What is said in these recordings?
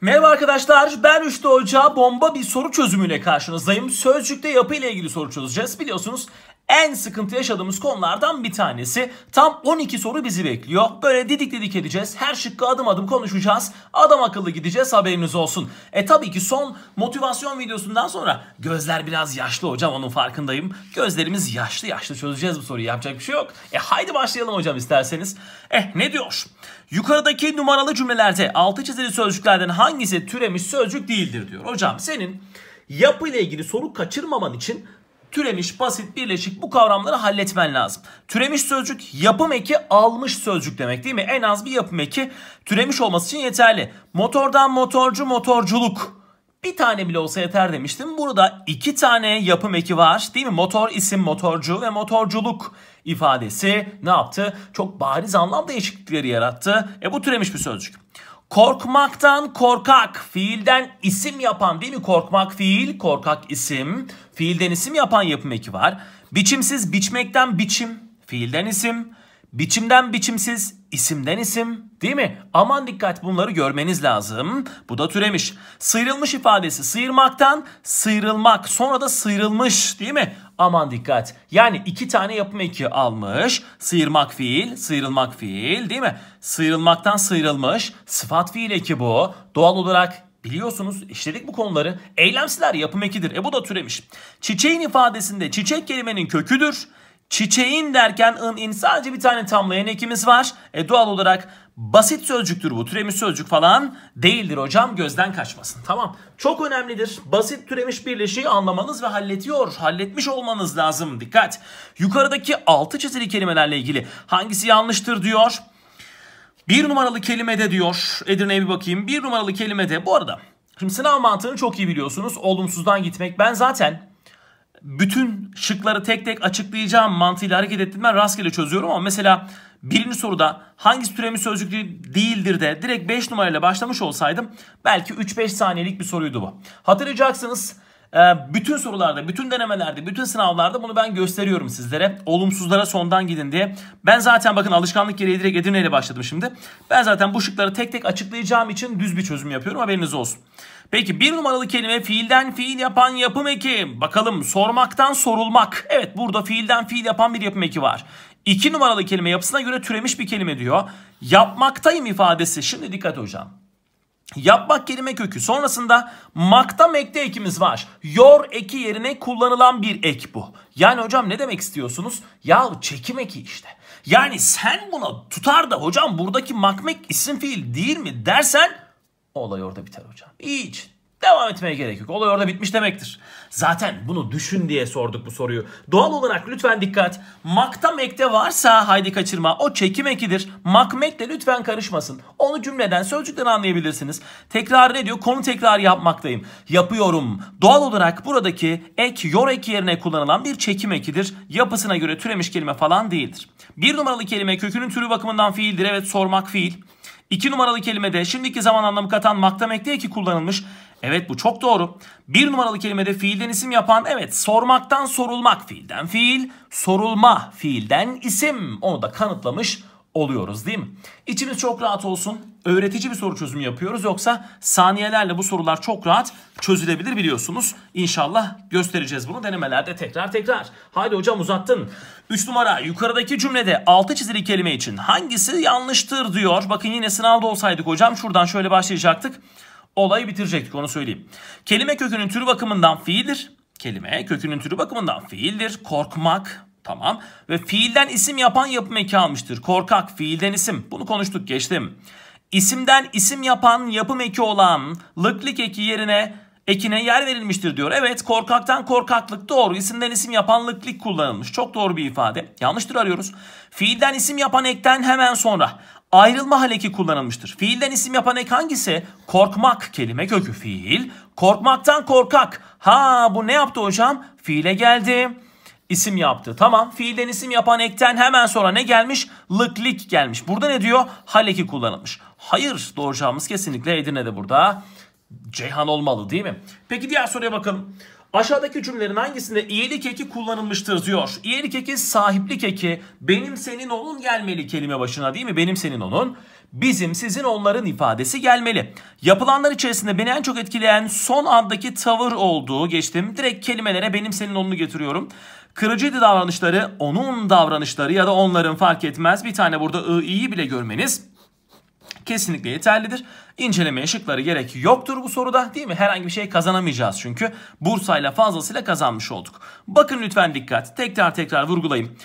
Merhaba arkadaşlar ben 3'te Hoca bomba bir soru çözümüyle karşınızdayım. Sözcükte yapı ile ilgili soru çözeceğiz. Biliyorsunuz en sıkıntı yaşadığımız konulardan bir tanesi. Tam 12 soru bizi bekliyor. Böyle didik didik edeceğiz. Her şıkkı adım adım konuşacağız. Adam akıllı gideceğiz haberiniz olsun. E tabii ki son motivasyon videosundan sonra gözler biraz yaşlı hocam onun farkındayım. Gözlerimiz yaşlı yaşlı çözeceğiz bu soruyu yapacak bir şey yok. E haydi başlayalım hocam isterseniz. Eh ne diyor? Yukarıdaki numaralı cümlelerde altı çizili sözcüklerden hangisi türemiş sözcük değildir diyor. Hocam senin yapı ile ilgili soru kaçırmaman için türemiş, basit, birleşik bu kavramları halletmen lazım. Türemiş sözcük yapım eki almış sözcük demek değil mi? En az bir yapım eki türemiş olması için yeterli. Motordan motorcu, motorculuk. Bir tane bile olsa yeter demiştim. Burada iki tane yapım eki var değil mi? Motor isim motorcu ve motorculuk ifadesi ne yaptı? Çok bariz anlam değişiklikleri yarattı. E bu türemiş bir sözcük. Korkmaktan korkak, fiilden isim yapan değil mi? Korkmak fiil, korkak isim. Fiilden isim yapan yapım eki var. Biçimsiz biçmekten biçim, fiilden isim. Biçimden biçimsiz, isimden isim değil mi? Aman dikkat bunları görmeniz lazım. Bu da türemiş. Sıyrılmış ifadesi sıyırmaktan sıyrılmak sonra da sıyrılmış değil mi? Aman dikkat. Yani iki tane yapım eki almış. Sıyırmak fiil, sıyrılmak fiil değil mi? Sıyrılmaktan sıyrılmış. Sıfat fiil eki bu. Doğal olarak Biliyorsunuz işledik bu konuları. Eylemsiler yapım ekidir. E bu da türemiş. Çiçeğin ifadesinde çiçek kelimenin köküdür. Çiçeğin derken ın in sadece bir tane tamlayan ekimiz var. E doğal olarak basit sözcüktür bu. Türemiş sözcük falan değildir hocam. Gözden kaçmasın. Tamam. Çok önemlidir. Basit türemiş birleşiği anlamanız ve halletiyor. Halletmiş olmanız lazım. Dikkat. Yukarıdaki altı çizili kelimelerle ilgili hangisi yanlıştır diyor. Bir numaralı kelimede diyor. Edirne'ye bir bakayım. Bir numaralı kelimede. Bu arada Şimdi sınav mantığını çok iyi biliyorsunuz. Olumsuzdan gitmek. Ben zaten bütün şıkları tek tek açıklayacağım mantığıyla hareket ettim. Ben rastgele çözüyorum ama mesela birinci soruda hangi türemiş sözcük değildir de direkt 5 numarayla başlamış olsaydım belki 3-5 saniyelik bir soruydu bu. Hatırlayacaksınız e, bütün sorularda, bütün denemelerde, bütün sınavlarda bunu ben gösteriyorum sizlere. Olumsuzlara sondan gidin diye. Ben zaten bakın alışkanlık gereği direkt Edirne ile başladım şimdi. Ben zaten bu şıkları tek tek açıklayacağım için düz bir çözüm yapıyorum haberiniz olsun. Peki bir numaralı kelime fiilden fiil yapan yapım eki. Bakalım sormaktan sorulmak. Evet burada fiilden fiil yapan bir yapım eki var. İki numaralı kelime yapısına göre türemiş bir kelime diyor. Yapmaktayım ifadesi. Şimdi dikkat hocam. Yapmak kelime kökü. Sonrasında makta mekte ekimiz var. Yor eki yerine kullanılan bir ek bu. Yani hocam ne demek istiyorsunuz? Ya çekim eki işte. Yani sen buna tutar da hocam buradaki makmek isim fiil değil mi dersen olay orada biter hocam. Hiç devam etmeye gerek yok. Olay orada bitmiş demektir. Zaten bunu düşün diye sorduk bu soruyu. Doğal olarak lütfen dikkat. Mak'ta Mek'te varsa haydi kaçırma. O çekim ekidir. Mak Mek'te lütfen karışmasın. Onu cümleden sözcükten anlayabilirsiniz. Tekrar ne diyor? Konu tekrar yapmaktayım. Yapıyorum. Doğal olarak buradaki ek yor ek yerine kullanılan bir çekim ekidir. Yapısına göre türemiş kelime falan değildir. Bir numaralı kelime kökünün türü bakımından fiildir. Evet sormak fiil. 2 numaralı kelimede şimdiki zaman anlamı katan maktamakta eki kullanılmış. Evet bu çok doğru. 1 numaralı kelimede fiilden isim yapan evet sormaktan sorulmak fiilden fiil, sorulma fiilden isim onu da kanıtlamış oluyoruz değil mi? İçimiz çok rahat olsun. Öğretici bir soru çözümü yapıyoruz yoksa saniyelerle bu sorular çok rahat çözülebilir biliyorsunuz. İnşallah göstereceğiz bunu denemelerde tekrar tekrar. Haydi hocam uzattın. 3 numara yukarıdaki cümlede altı çizili kelime için hangisi yanlıştır diyor. Bakın yine sınavda olsaydık hocam şuradan şöyle başlayacaktık. Olayı bitirecektik onu söyleyeyim. Kelime kökünün türü bakımından fiildir. Kelime kökünün türü bakımından fiildir. Korkmak, Tamam. Ve fiilden isim yapan yapım eki almıştır. Korkak fiilden isim. Bunu konuştuk geçtim. İsimden isim yapan yapım eki olan lıklık eki yerine ekine yer verilmiştir diyor. Evet korkaktan korkaklık doğru. İsimden isim yapan lıklık kullanılmış. Çok doğru bir ifade. Yanlıştır arıyoruz. Fiilden isim yapan ekten hemen sonra ayrılma haleki kullanılmıştır. Fiilden isim yapan ek hangisi? Korkmak kelime kökü fiil. Korkmaktan korkak. Ha bu ne yaptı hocam? Fiile geldi isim yaptı. Tamam fiilden isim yapan ekten hemen sonra ne gelmiş? Lıklik gelmiş. Burada ne diyor? Haleki kullanılmış. Hayır doğru cevabımız kesinlikle Edirne'de burada. Ceyhan olmalı değil mi? Peki diğer soruya bakalım. Aşağıdaki cümlelerin hangisinde iyilik eki kullanılmıştır diyor. İyilik eki sahiplik eki benim senin onun gelmeli kelime başına değil mi? Benim senin onun bizim sizin onların ifadesi gelmeli. Yapılanlar içerisinde beni en çok etkileyen son andaki tavır olduğu geçtim. Direkt kelimelere benim senin onunu getiriyorum. Kırıcı davranışları onun davranışları ya da onların fark etmez. Bir tane burada i'yi bile görmeniz kesinlikle yeterlidir. İnceleme şıkları gerek yoktur bu soruda değil mi? Herhangi bir şey kazanamayacağız çünkü. Bursa'yla fazlasıyla kazanmış olduk. Bakın lütfen dikkat. Tekrar tekrar vurgulayayım.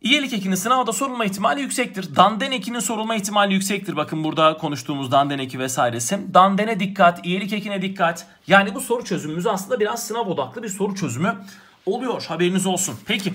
İyelik ekinin sınavda sorulma ihtimali yüksektir. Danden ekinin sorulma ihtimali yüksektir. Bakın burada konuştuğumuz danden eki vesairesi. Dandene dikkat, iyelik ekine dikkat. Yani bu soru çözümümüz aslında biraz sınav odaklı bir soru çözümü oluyor. Haberiniz olsun. Peki.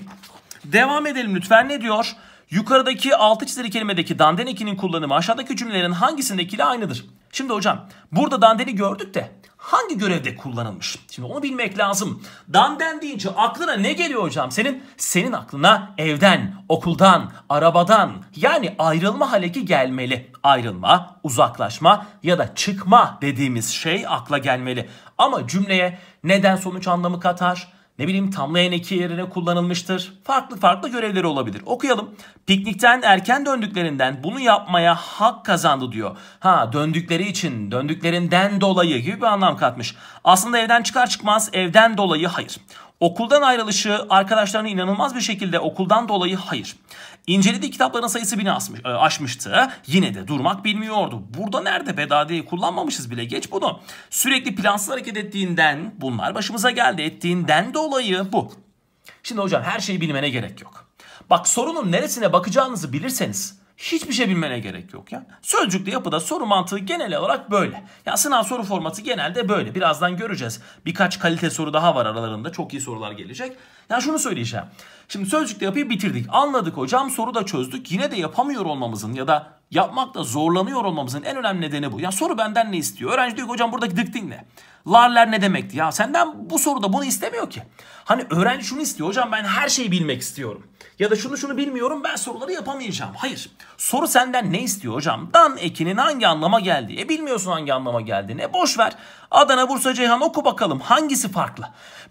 Devam edelim lütfen. Ne diyor? Yukarıdaki altı çizili kelimedeki dandenikinin kullanımı aşağıdaki cümlelerin hangisindekiyle aynıdır? Şimdi hocam burada dandeni gördük de hangi görevde kullanılmış? Şimdi onu bilmek lazım. Danden deyince aklına ne geliyor hocam? Senin senin aklına evden, okuldan, arabadan yani ayrılma ki gelmeli. Ayrılma, uzaklaşma ya da çıkma dediğimiz şey akla gelmeli. Ama cümleye neden sonuç anlamı katar? Ne bileyim tamlayan eki yerine kullanılmıştır. Farklı farklı görevleri olabilir. Okuyalım. Piknikten erken döndüklerinden bunu yapmaya hak kazandı diyor. Ha döndükleri için döndüklerinden dolayı gibi bir anlam katmış. Aslında evden çıkar çıkmaz evden dolayı hayır. Okuldan ayrılışı arkadaşlarına inanılmaz bir şekilde okuldan dolayı hayır. İncelediği kitapların sayısı bini asmış, e, aşmıştı. Yine de durmak bilmiyordu. Burada nerede bedadeyi kullanmamışız bile geç bunu. Sürekli plansız hareket ettiğinden bunlar başımıza geldi. Ettiğinden dolayı bu. Şimdi hocam her şeyi bilmene gerek yok. Bak sorunun neresine bakacağınızı bilirseniz hiçbir şey bilmene gerek yok ya. Sözcüklü yapıda soru mantığı genel olarak böyle. Ya sınav soru formatı genelde böyle. Birazdan göreceğiz. Birkaç kalite soru daha var aralarında. Çok iyi sorular gelecek. Ya şunu söyleyeceğim. Şimdi sözcükte yapıyı bitirdik. Anladık hocam soru da çözdük. Yine de yapamıyor olmamızın ya da yapmakta zorlanıyor olmamızın en önemli nedeni bu. Ya soru benden ne istiyor? Öğrenci diyor ki hocam buradaki dıkting ne? Larler ne demekti? Ya senden bu soruda bunu istemiyor ki. Hani öğrenci şunu istiyor. Hocam ben her şeyi bilmek istiyorum. Ya da şunu şunu bilmiyorum ben soruları yapamayacağım. Hayır. Soru senden ne istiyor hocam? Dan ekinin hangi anlama geldiği? E bilmiyorsun hangi anlama geldiğini. E boş ver. Adana, Bursa, Ceyhan oku bakalım hangisi farklı?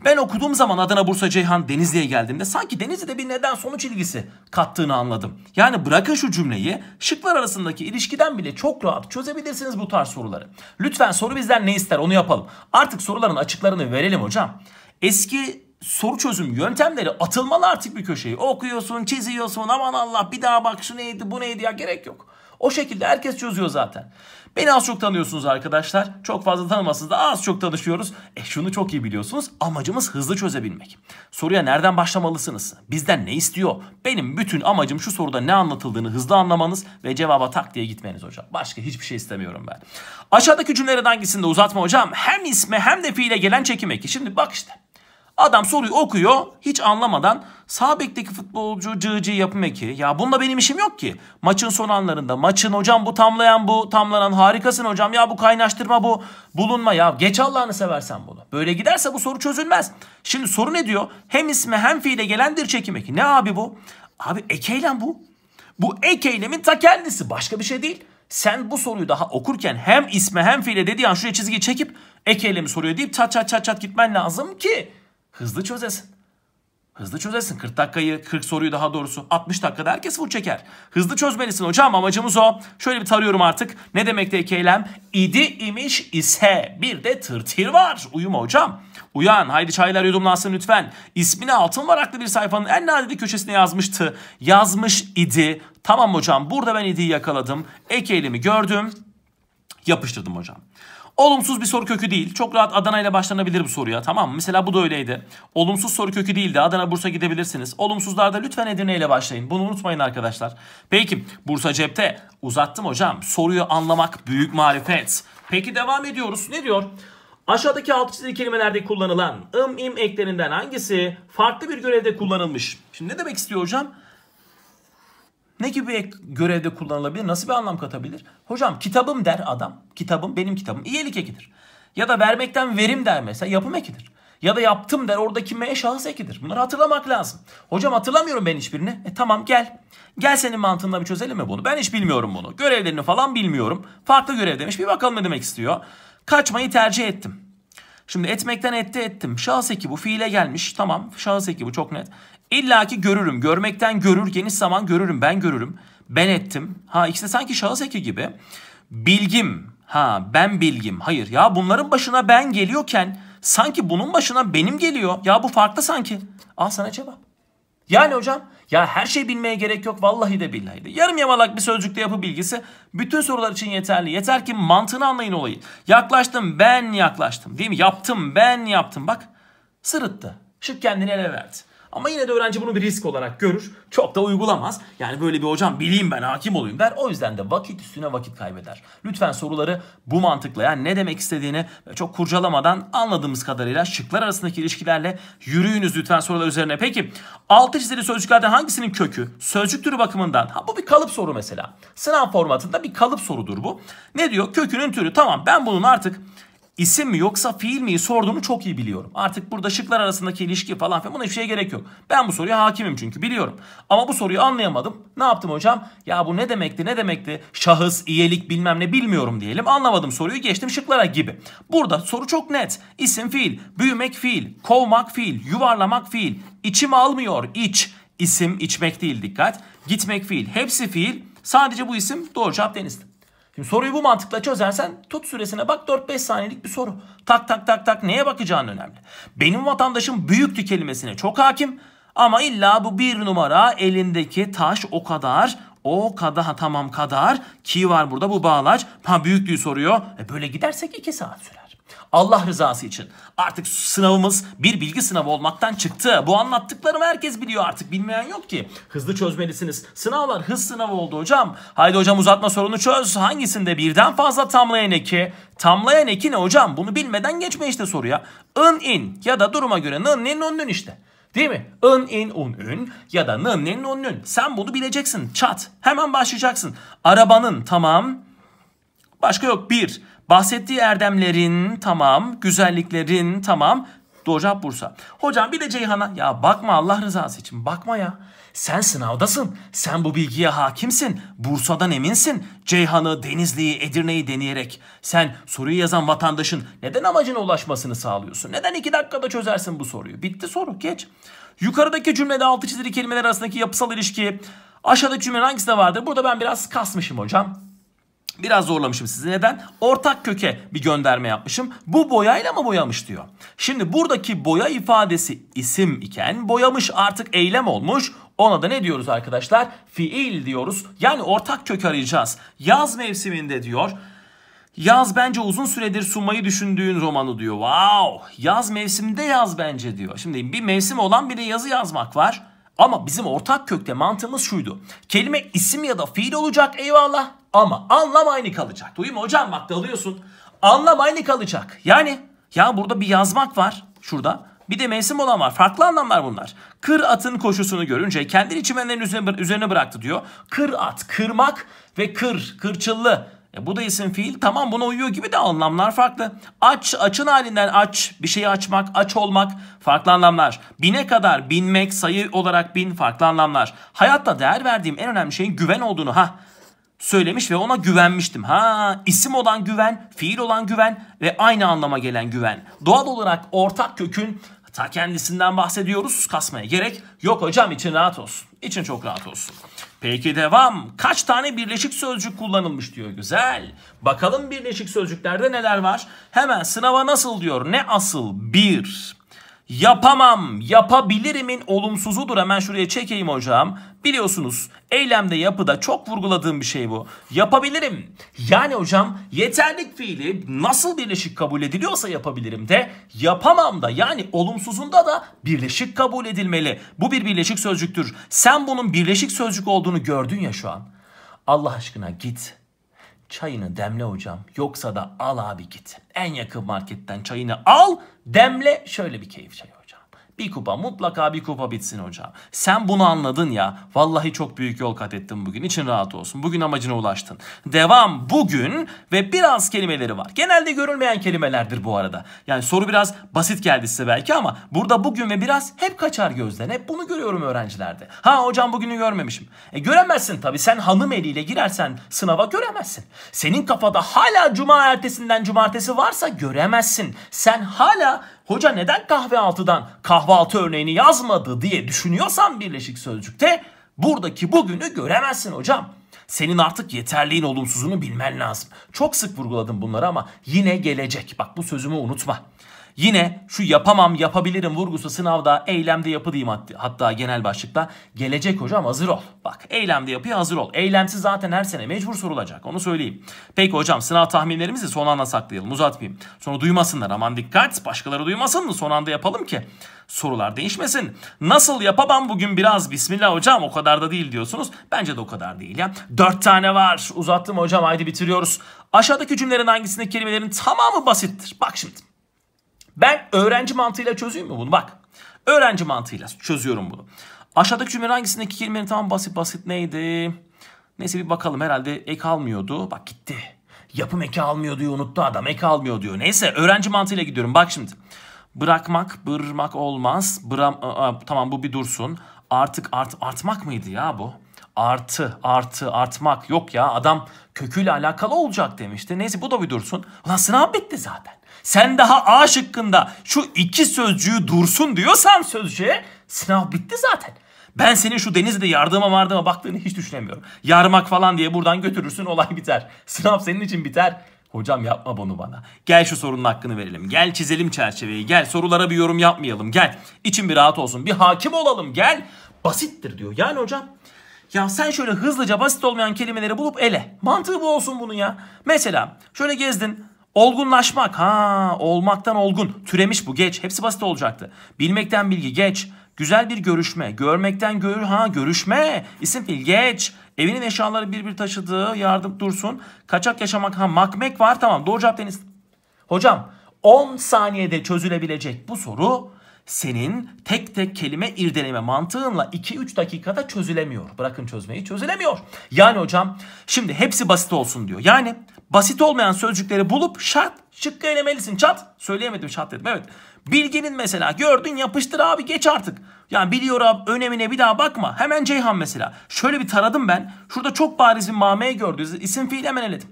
Ben okuduğum zaman Adana, Bursa, Ceyhan, Denizli'ye geldiğimde sanki Denizli'de bir neden sonuç ilgisi kattığını anladım. Yani bırakın şu cümleyi şıklar arasındaki ilişkiden bile çok rahat çözebilirsiniz bu tarz soruları. Lütfen soru bizden ne ister onu yapalım. Artık soruların açıklarını verelim hocam. Eski soru çözüm yöntemleri atılmalı artık bir köşeyi. Okuyorsun, çiziyorsun aman Allah bir daha bak şu neydi bu neydi ya gerek yok. O şekilde herkes çözüyor zaten. Beni az çok tanıyorsunuz arkadaşlar. Çok fazla tanımasanız da az çok tanışıyoruz. E şunu çok iyi biliyorsunuz. Amacımız hızlı çözebilmek. Soruya nereden başlamalısınız? Bizden ne istiyor? Benim bütün amacım şu soruda ne anlatıldığını hızlı anlamanız ve cevaba tak diye gitmeniz hocam. Başka hiçbir şey istemiyorum ben. Aşağıdaki cümlelerden hangisinde uzatma hocam? Hem isme hem de fiile gelen çekim eki. Şimdi bak işte. Adam soruyu okuyor hiç anlamadan sağ bekteki futbolcu cığcı yapım eki. Ya bununla benim işim yok ki. Maçın son anlarında maçın hocam bu tamlayan bu tamlanan harikasın hocam ya bu kaynaştırma bu bulunma ya. Geç Allah'ını seversen bunu. Böyle giderse bu soru çözülmez. Şimdi soru ne diyor? Hem isme hem fiile gelendir dir çekim eki. Ne abi bu? Abi ek eylem bu. Bu ek eylemin ta kendisi başka bir şey değil. Sen bu soruyu daha okurken hem isme hem fiile dediği an şuraya çizgi çekip ek eylemi soruyor deyip çat çat çat çat gitmen lazım ki Hızlı çözesin. Hızlı çözesin. 40 dakikayı, 40 soruyu daha doğrusu 60 dakikada herkes full çeker. Hızlı çözmelisin hocam amacımız o. Şöyle bir tarıyorum artık. Ne demekti eylem? İdi imiş ise bir de tırtir var. Uyuma hocam. Uyan haydi çaylar yudumlansın lütfen. İsmini altın varaklı bir sayfanın en nadide köşesine yazmıştı. Yazmış idi. Tamam hocam burada ben idiyi yakaladım. Ek eylemi gördüm. Yapıştırdım hocam. Olumsuz bir soru kökü değil. Çok rahat Adana ile başlanabilir bu soruya tamam mı? Mesela bu da öyleydi. Olumsuz soru kökü değildi. Adana Bursa gidebilirsiniz. Olumsuzlarda lütfen Edirne ile başlayın. Bunu unutmayın arkadaşlar. Peki Bursa cepte. Uzattım hocam. Soruyu anlamak büyük marifet. Peki devam ediyoruz. Ne diyor? Aşağıdaki alt çizili kelimelerde kullanılan ım im eklerinden hangisi farklı bir görevde kullanılmış? Şimdi ne demek istiyor hocam? Ne gibi görevde kullanılabilir? Nasıl bir anlam katabilir? Hocam kitabım der adam. Kitabım benim kitabım. İyilik ekidir. Ya da vermekten verim der mesela yapım ekidir. Ya da yaptım der oradaki me şahıs ekidir. Bunları hatırlamak lazım. Hocam hatırlamıyorum ben hiçbirini. E tamam gel. Gel senin mantığınla bir çözelim mi bunu? Ben hiç bilmiyorum bunu. Görevlerini falan bilmiyorum. Farklı görev demiş. Bir bakalım ne demek istiyor. Kaçmayı tercih ettim. Şimdi etmekten etti ettim. Şahıs eki bu fiile gelmiş. Tamam şahıs eki bu çok net. İlla ki görürüm. Görmekten görür. Geniş zaman görürüm. Ben görürüm. Ben ettim. Ha işte sanki şahıs eki gibi. Bilgim. Ha ben bilgim. Hayır ya bunların başına ben geliyorken sanki bunun başına benim geliyor. Ya bu farklı sanki. Al sana cevap. Yani hocam ya her şey bilmeye gerek yok vallahi de billahi de. Yarım yamalak bir sözcükte yapı bilgisi bütün sorular için yeterli. Yeter ki mantığını anlayın olayı. Yaklaştım ben yaklaştım değil mi? Yaptım ben yaptım. Bak sırıttı. Şık kendini ele verdi. Ama yine de öğrenci bunu bir risk olarak görür. Çok da uygulamaz. Yani böyle bir hocam bileyim ben hakim olayım der. O yüzden de vakit üstüne vakit kaybeder. Lütfen soruları bu mantıkla yani ne demek istediğini çok kurcalamadan anladığımız kadarıyla şıklar arasındaki ilişkilerle yürüyünüz lütfen sorular üzerine. Peki altı çizili sözcüklerden hangisinin kökü? Sözcük türü bakımından. Ha, bu bir kalıp soru mesela. Sınav formatında bir kalıp sorudur bu. Ne diyor? Kökünün türü. Tamam ben bunun artık isim mi yoksa fiil mi sorduğunu çok iyi biliyorum. Artık burada şıklar arasındaki ilişki falan filan buna hiçbir şeye gerek yok. Ben bu soruya hakimim çünkü biliyorum. Ama bu soruyu anlayamadım. Ne yaptım hocam? Ya bu ne demekti ne demekti? Şahıs, iyilik bilmem ne bilmiyorum diyelim. Anlamadım soruyu geçtim şıklara gibi. Burada soru çok net. İsim fiil, büyümek fiil, kovmak fiil, yuvarlamak fiil. İçim almıyor iç. İsim içmek değil dikkat. Gitmek fiil. Hepsi fiil. Sadece bu isim doğru cevap denizdi. Şimdi soruyu bu mantıkla çözersen tut süresine bak 4-5 saniyelik bir soru. Tak tak tak tak neye bakacağın önemli. Benim vatandaşım büyüktü kelimesine çok hakim ama illa bu bir numara elindeki taş o kadar o kadar tamam kadar ki var burada bu bağlaç. Ha büyüklüğü soruyor. E böyle gidersek 2 saat sürer. Allah rızası için artık sınavımız bir bilgi sınavı olmaktan çıktı. Bu anlattıklarımı herkes biliyor artık bilmeyen yok ki. Hızlı çözmelisiniz. Sınavlar hız sınavı oldu hocam. Haydi hocam uzatma sorunu çöz. Hangisinde birden fazla tamlayan eki? Tamlayan eki ne hocam? Bunu bilmeden geçme işte soruya. In in ya da duruma göre nın nın nın işte. Değil mi? In in un ün ya da nın nın un ün. Sen bunu bileceksin. Çat. Hemen başlayacaksın. Arabanın tamam. Başka yok. Bir. Bahsettiği erdemlerin tamam, güzelliklerin tamam. Doğacak Bursa. Hocam bir de Ceyhan'a ya bakma Allah rızası için bakma ya. Sen sınavdasın. Sen bu bilgiye hakimsin. Bursa'dan eminsin. Ceyhan'ı, Denizli'yi, Edirne'yi deneyerek sen soruyu yazan vatandaşın neden amacına ulaşmasını sağlıyorsun? Neden iki dakikada çözersin bu soruyu? Bitti soru geç. Yukarıdaki cümlede altı çizili kelimeler arasındaki yapısal ilişki aşağıdaki cümlenin hangisinde vardır? Burada ben biraz kasmışım hocam. Biraz zorlamışım sizi. Neden? Ortak köke bir gönderme yapmışım. Bu boyayla mı boyamış diyor. Şimdi buradaki boya ifadesi isim iken boyamış artık eylem olmuş. Ona da ne diyoruz arkadaşlar? Fiil diyoruz. Yani ortak kök arayacağız. Yaz mevsiminde diyor. Yaz bence uzun süredir sunmayı düşündüğün romanı diyor. Wow! Yaz mevsimde yaz bence diyor. Şimdi bir mevsim olan bir de yazı yazmak var. Ama bizim ortak kökte mantığımız şuydu. Kelime isim ya da fiil olacak eyvallah ama anlam aynı kalacak. Duyuyor mu hocam bak dalıyorsun. Anlam aynı kalacak. Yani ya burada bir yazmak var şurada. Bir de mevsim olan var. Farklı anlamlar bunlar. Kır atın koşusunu görünce kendini çimenlerin üzerine, üzerine bıraktı diyor. Kır at, kırmak ve kır, kırçıllı e, bu da isim fiil. Tamam buna uyuyor gibi de anlamlar farklı. Aç, açın halinden aç, bir şeyi açmak, aç olmak farklı anlamlar. Bine kadar binmek, sayı olarak bin farklı anlamlar. Hayatta değer verdiğim en önemli şeyin güven olduğunu ha söylemiş ve ona güvenmiştim. Ha isim olan güven, fiil olan güven ve aynı anlama gelen güven. Doğal olarak ortak kökün ta kendisinden bahsediyoruz. Kasmaya gerek yok hocam için rahat olsun. İçin çok rahat olsun. Peki devam. Kaç tane birleşik sözcük kullanılmış diyor. Güzel. Bakalım birleşik sözcüklerde neler var? Hemen sınava nasıl diyor? Ne asıl? Bir yapamam, yapabilirimin olumsuzudur. Hemen şuraya çekeyim hocam. Biliyorsunuz eylemde yapıda çok vurguladığım bir şey bu. Yapabilirim. Yani hocam yeterlik fiili nasıl birleşik kabul ediliyorsa yapabilirim de yapamam da yani olumsuzunda da birleşik kabul edilmeli. Bu bir birleşik sözcüktür. Sen bunun birleşik sözcük olduğunu gördün ya şu an. Allah aşkına git çayını demle hocam. Yoksa da al abi git. En yakın marketten çayını al, demle şöyle bir keyif çayı. Bir kupa mutlaka bir kupa bitsin hocam. Sen bunu anladın ya. Vallahi çok büyük yol kat ettin bugün. İçin rahat olsun. Bugün amacına ulaştın. Devam bugün ve biraz kelimeleri var. Genelde görülmeyen kelimelerdir bu arada. Yani soru biraz basit geldi size belki ama burada bugün ve biraz hep kaçar gözden. Hep bunu görüyorum öğrencilerde. Ha hocam bugünü görmemişim. E göremezsin tabii. Sen hanım eliyle girersen sınava göremezsin. Senin kafada hala cuma ertesinden cumartesi varsa göremezsin. Sen hala hoca neden kahve altıdan kahvaltı örneğini yazmadı diye düşünüyorsan birleşik sözcükte buradaki bugünü göremezsin hocam. Senin artık yeterliğin olumsuzunu bilmen lazım. Çok sık vurguladım bunları ama yine gelecek. Bak bu sözümü unutma. Yine şu yapamam yapabilirim vurgusu sınavda eylemde yapı diyeyim hatta genel başlıkta. Gelecek hocam hazır ol. Bak eylemde yapıya hazır ol. Eylemsiz zaten her sene mecbur sorulacak onu söyleyeyim. Peki hocam sınav tahminlerimizi son anda saklayalım uzatmayayım. Sonra duymasınlar aman dikkat başkaları duymasın mı son anda yapalım ki sorular değişmesin. Nasıl yapamam bugün biraz bismillah hocam o kadar da değil diyorsunuz. Bence de o kadar değil ya. Dört tane var uzattım hocam haydi bitiriyoruz. Aşağıdaki cümlelerin hangisindeki kelimelerin tamamı basittir. Bak şimdi ben öğrenci mantığıyla çözeyim mi bunu? Bak. Öğrenci mantığıyla çözüyorum bunu. Aşağıdaki cümle hangisindeki kelimenin tam basit basit neydi? Neyse bir bakalım herhalde ek almıyordu. Bak gitti. Yapım eki almıyor diyor unuttu adam. Ek almıyor diyor. Neyse öğrenci mantığıyla gidiyorum. Bak şimdi. Bırakmak, bırmak olmaz. Bıram, a, a, tamam bu bir dursun. Artık art, artmak mıydı ya bu? Artı, artı, artmak yok ya. Adam köküyle alakalı olacak demişti. Neyse bu da bir dursun. Ulan sınav bitti zaten sen daha A şıkkında şu iki sözcüğü dursun diyorsan sözcüğe sınav bitti zaten. Ben senin şu Denizli'de yardıma mardıma baktığını hiç düşünemiyorum. Yarmak falan diye buradan götürürsün olay biter. Sınav senin için biter. Hocam yapma bunu bana. Gel şu sorunun hakkını verelim. Gel çizelim çerçeveyi. Gel sorulara bir yorum yapmayalım. Gel için bir rahat olsun. Bir hakim olalım. Gel. Basittir diyor. Yani hocam ya sen şöyle hızlıca basit olmayan kelimeleri bulup ele. Mantığı bu olsun bunun ya. Mesela şöyle gezdin. Olgunlaşmak. Ha, olmaktan olgun. Türemiş bu geç. Hepsi basit olacaktı. Bilmekten bilgi geç. Güzel bir görüşme. Görmekten gör ha görüşme. İsim fiil geç. Evinin eşyaları bir bir taşıdığı yardım dursun. Kaçak yaşamak ha makmek var tamam. Doğru cevap Deniz. Hocam 10 saniyede çözülebilecek bu soru senin tek tek kelime irdeleme mantığınla 2-3 dakikada çözülemiyor. Bırakın çözmeyi çözülemiyor. Yani hocam şimdi hepsi basit olsun diyor. Yani basit olmayan sözcükleri bulup şart şıkkı elemelisin. Çat söyleyemedim şart dedim evet. Bilginin mesela gördün yapıştır abi geç artık. Yani biliyor abi önemine bir daha bakma. Hemen Ceyhan mesela. Şöyle bir taradım ben. Şurada çok bariz bir mameyi gördünüz. İsim fiil hemen eledim.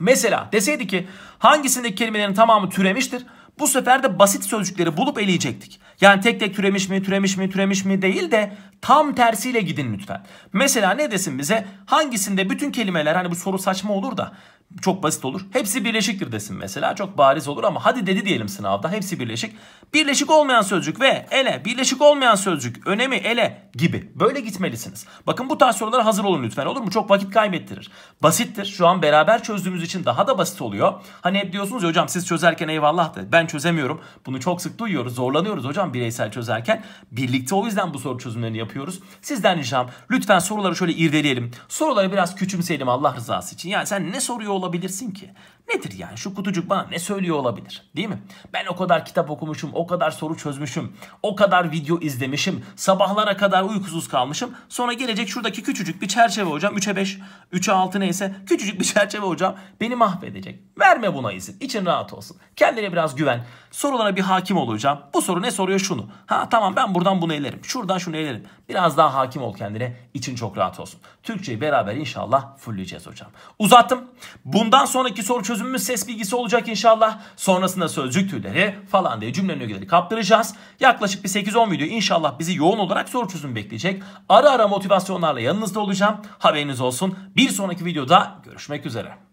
Mesela deseydi ki hangisindeki kelimelerin tamamı türemiştir? Bu sefer de basit sözcükleri bulup eleyecektik. Yani tek tek türemiş mi, türemiş mi, türemiş mi değil de tam tersiyle gidin lütfen. Mesela ne desin bize? Hangisinde bütün kelimeler hani bu soru saçma olur da çok basit olur. Hepsi birleşiktir desin mesela. Çok bariz olur ama hadi dedi diyelim sınavda. Hepsi birleşik. Birleşik olmayan sözcük ve ele, birleşik olmayan sözcük, önemi ele gibi. Böyle gitmelisiniz. Bakın bu tarz sorulara hazır olun lütfen olur mu? Çok vakit kaybettirir. Basittir. Şu an beraber çözdüğümüz için daha da basit oluyor. Hani hep diyorsunuz ya hocam siz çözerken eyvallah de. ben çözemiyorum. Bunu çok sık duyuyoruz. Zorlanıyoruz hocam bireysel çözerken. Birlikte o yüzden bu soru çözümlerini yapıyoruz. Sizden ricam lütfen soruları şöyle irdeleyelim. Soruları biraz küçümseyelim Allah rızası için. Yani sen ne soruyor olabilirsin ki? Nedir yani şu kutucuk bana ne söylüyor olabilir değil mi? Ben o kadar kitap okumuşum, o kadar soru çözmüşüm, o kadar video izlemişim, sabahlara kadar uykusuz kalmışım. Sonra gelecek şuradaki küçücük bir çerçeve hocam 3'e 5, 3'e 6 neyse küçücük bir çerçeve hocam beni mahvedecek. Verme buna izin, için rahat olsun. Kendine biraz güven, sorulara bir hakim olacağım. Bu soru ne soruyor şunu. Ha tamam ben buradan bunu elerim, şuradan şunu elerim. Biraz daha hakim ol kendine, için çok rahat olsun. Türkçeyi beraber inşallah fulleyeceğiz hocam. Uzattım. Bundan sonraki soru çözüm çözümümüz ses bilgisi olacak inşallah. Sonrasında sözcük tüyleri falan diye cümlenin ögeleri kaptıracağız. Yaklaşık bir 8-10 video inşallah bizi yoğun olarak soru çözüm bekleyecek. Ara ara motivasyonlarla yanınızda olacağım. Haberiniz olsun. Bir sonraki videoda görüşmek üzere.